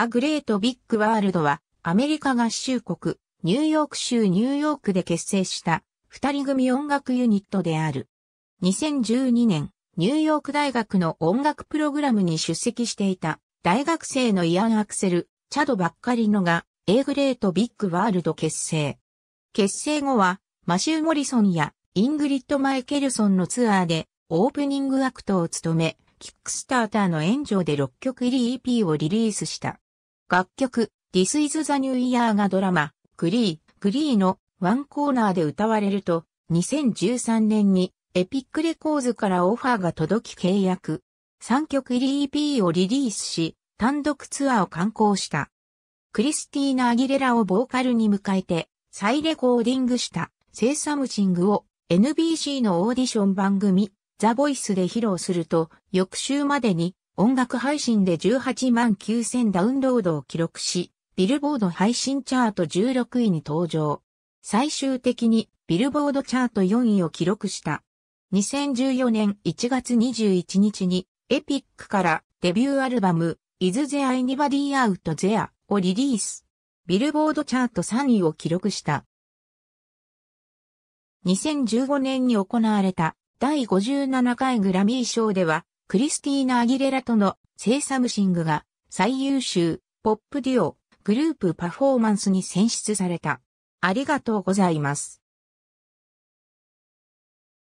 アグレートビッグワールドは、アメリカ合衆国、ニューヨーク州ニューヨークで結成した、二人組音楽ユニットである。2012年、ニューヨーク大学の音楽プログラムに出席していた、大学生のイアン・アクセル、チャド・ばっかりのが、A グレートビッグワールド結成。結成後は、マシュー・モリソンや、イングリッド・マイケルソンのツアーで、オープニングアクトを務め、キックスターターの援助で6曲入り EP をリリースした。楽曲、This is the New Year がドラマ、クリー、クリーのワンコーナーで歌われると、2013年にエピックレコーズからオファーが届き契約。3曲入り EP をリリースし、単独ツアーを刊行した。クリスティーナ・アギレラをボーカルに迎えて、再レコーディングしたセイサムシングを NBC のオーディション番組、ザ・ボイスで披露すると、翌週までに音楽配信で18万9000ダウンロードを記録し、ビルボード配信チャート16位に登場。最終的にビルボードチャート4位を記録した。2014年1月21日にエピックからデビューアルバム Is There Anybody Out There をリリース。ビルボードチャート3位を記録した。2015年に行われた第57回グラミー賞ではクリスティーナ・アギレラとのセイサムシングが最優秀ポップデュオグループパフォーマンスに選出された。ありがとうございます。